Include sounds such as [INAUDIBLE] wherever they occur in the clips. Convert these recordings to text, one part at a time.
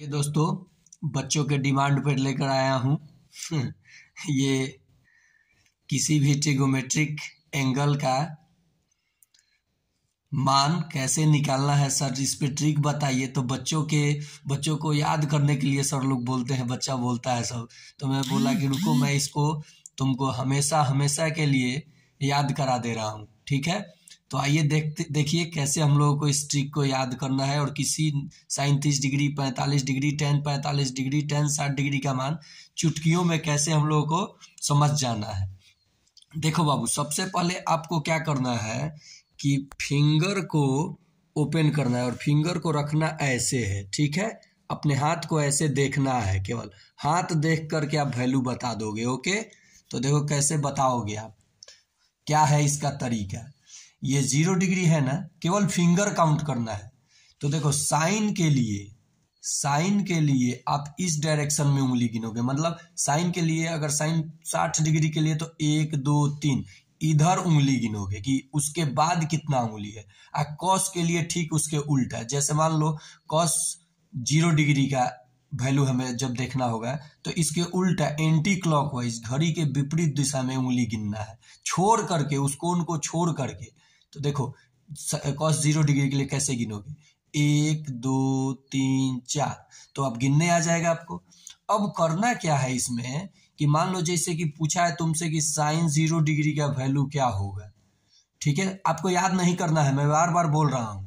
ये दोस्तों बच्चों के डिमांड पर लेकर आया हूँ [LAUGHS] ये किसी भी ट्रिगोमेट्रिक एंगल का मान कैसे निकालना है सर इस पर ट्रिक बताइए तो बच्चों के बच्चों को याद करने के लिए सर लोग बोलते हैं बच्चा बोलता है सब तो मैं बोला कि रुको मैं इसको तुमको हमेशा हमेशा के लिए याद करा दे रहा हूँ ठीक है तो आइए देखते देखिए कैसे हम लोगों को इस ट्रिक को याद करना है और किसी सैंतीस डिग्री पैंतालीस डिग्री टेन पैंतालीस डिग्री टेन साठ डिग्री का मान चुटकियों में कैसे हम लोगों को समझ जाना है देखो बाबू सबसे पहले आपको क्या करना है कि फिंगर को ओपन करना है और फिंगर को रखना ऐसे है ठीक है अपने हाथ को ऐसे देखना है केवल हाथ देख करके आप वैल्यू बता दोगे ओके तो देखो कैसे बताओगे आप क्या है इसका तरीका ये जीरो डिग्री है ना केवल फिंगर काउंट करना है तो देखो साइन के लिए साइन के लिए आप इस डायरेक्शन में उंगली गिनोगे मतलब साइन के लिए अगर साइन साठ डिग्री के लिए तो एक दो तीन इधर उंगली गिनोगे कि उसके बाद कितना उंगली है आ कॉस के लिए ठीक उसके उल्टा जैसे मान लो कॉस जीरो डिग्री का वैल्यू हमें जब देखना होगा तो इसके उल्टा एंटी क्लॉकवाइज घड़ी के विपरीत दिशा में उंगली गिनना है छोड़ करके उसको उनको छोड़ करके तो देखो कॉस जीरो डिग्री के लिए कैसे गिनोगे एक दो तीन चार तो अब गिनने आ जाएगा आपको अब करना क्या है इसमें कि मान लो जैसे कि पूछा है तुमसे कि साइन जीरो डिग्री का वैल्यू क्या होगा ठीक है आपको याद नहीं करना है मैं बार बार बोल रहा हूँ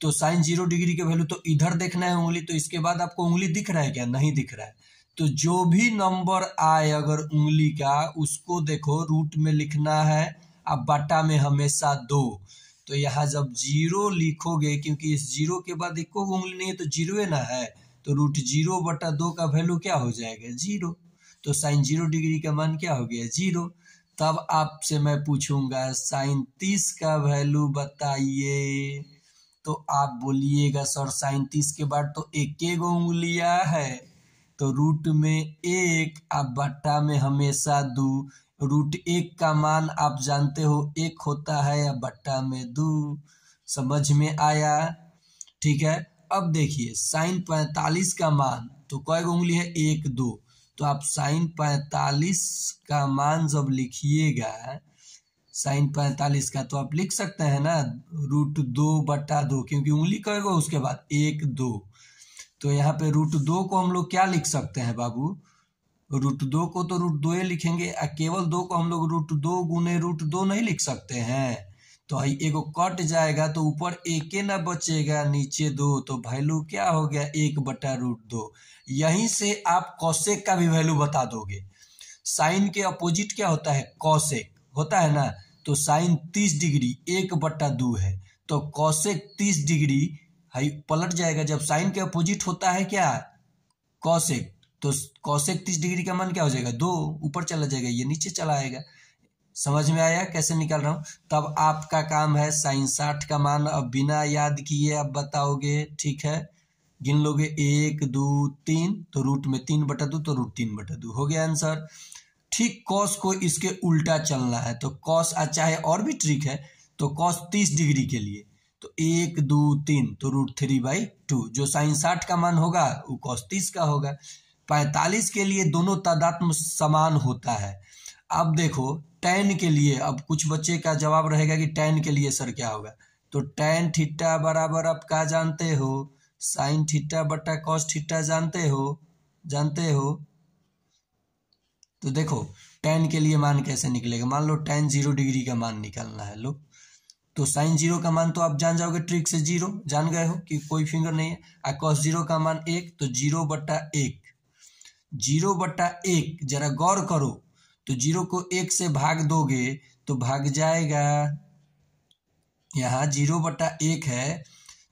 तो साइन जीरो डिग्री का वैल्यू तो इधर देखना है उंगली तो इसके बाद आपको उंगली दिख रहा है क्या नहीं दिख रहा है तो जो भी नंबर आए अगर उंगली का उसको देखो रूट में लिखना है अब बटा में हमेशा दो तो यहाँ जब जीरो लिखोगे क्योंकि इस जीरो के बाद एक उंगली नहीं है तो जीरो है ना है तो रूट जीरो बटा दो का वैल्यू क्या हो जाएगा जीरो तो साइन जीरो डिग्री का मान क्या हो गया जीरो तब आपसे मैं पूछूंगा साइन तीस का वैल्यू बताइए तो आप बोलिएगा सर साइन तीस के बाद तो एक गो उंगलिया है तो रूट में एक आप बट्टा में हमेशा दो रूट एक का मान आप जानते हो एक होता है या बट्टा में दो समझ में आया ठीक है अब देखिए साइन पैंतालीस का मान तो कय उंगली है एक दो तो आप साइन पैंतालीस का मान जब लिखिएगा साइन पैंतालीस का तो आप लिख सकते हैं ना रूट दो बट्टा दो क्योंकि उंगली कहेगा उसके बाद एक दो तो यहाँ पे रूट दो को हम लोग क्या लिख सकते हैं बाबू रूट दो को तो रूट दो लिखेंगे आ केवल दो को हम लोग रूट दो गुने रूट दो नहीं लिख सकते हैं तो एगो कट जाएगा तो ऊपर एक ना बचेगा नीचे दो तो वैल्यू क्या हो गया एक बटा रूट दो यहीं से आप कौशेक का भी वैल्यू बता दोगे साइन के अपोजिट क्या होता है कौशेक होता है ना तो साइन तीस डिग्री एक बट्टा दो है तो कौशिक तीस डिग्री हाई पलट जाएगा जब साइन के अपोजिट होता है क्या कौशेक तो कौशिक तीस डिग्री का मान क्या हो जाएगा दो ऊपर चला जाएगा ये नीचे चला आएगा समझ में आया कैसे निकाल रहा हूँ तब आपका काम है साइन साठ का मान अब बिना याद किए अब बताओगे ठीक है गिन लोगे एक दो तीन तो रूट में तीन बटा दो तो रूट तीन बटा दो हो गया आंसर ठीक कॉस को इसके उल्टा चलना है तो कॉस अच्छा है और भी ट्रिक है तो कॉस तीस डिग्री के लिए तो एक दो तीन तो रूट थ्री बाई टू जो साइन साठ का मान होगा वो कॉस तीस का होगा पैंतालीस के लिए दोनों तादात्म समान होता है अब देखो टेन के लिए अब कुछ बच्चे का जवाब रहेगा कि टेन के लिए सर क्या होगा तो टेन थीटा बराबर आप क्या जानते हो साइन थीटा बटा कॉस थीटा जानते हो जानते हो तो देखो टेन के लिए मान कैसे निकलेगा मान लो टेन जीरो डिग्री का मान निकालना है लो तो साइन जीरो का मान तो आप जान जाओगे ट्रिक से जीरो जान गए हो कि कोई फिंगर नहीं है और कॉस जीरो का मान एक तो जीरो बटा एक जीरो बट्टा एक जरा गौर करो तो जीरो को एक से भाग दोगे तो भाग जाएगा यहाँ जीरो बट्टा एक है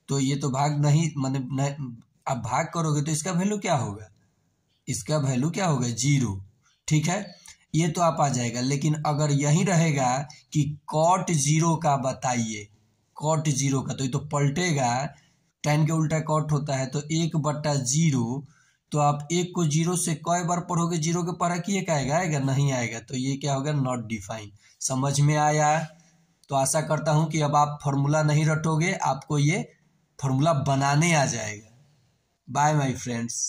तो ये तो भाग नहीं मतलब अब भाग करोगे तो इसका वैल्यू क्या होगा इसका वैल्यू क्या होगा जीरो ठीक है ये तो आप आ जाएगा लेकिन अगर यही रहेगा कि कॉट जीरो का बताइए कॉट जीरो का तो ये तो पलटेगा टेन के उल्टा कॉट होता है तो एक बट्टा जीरो तो आप एक को जीरो से कई बार पढ़ोगे जीरो के पर कि एक आएगा आएगा नहीं आएगा तो ये क्या होगा नॉट डिफाइन समझ में आया तो आशा करता हूं कि अब आप फॉर्मूला नहीं रटोगे आपको ये फॉर्मूला बनाने आ जाएगा बाय माय फ्रेंड्स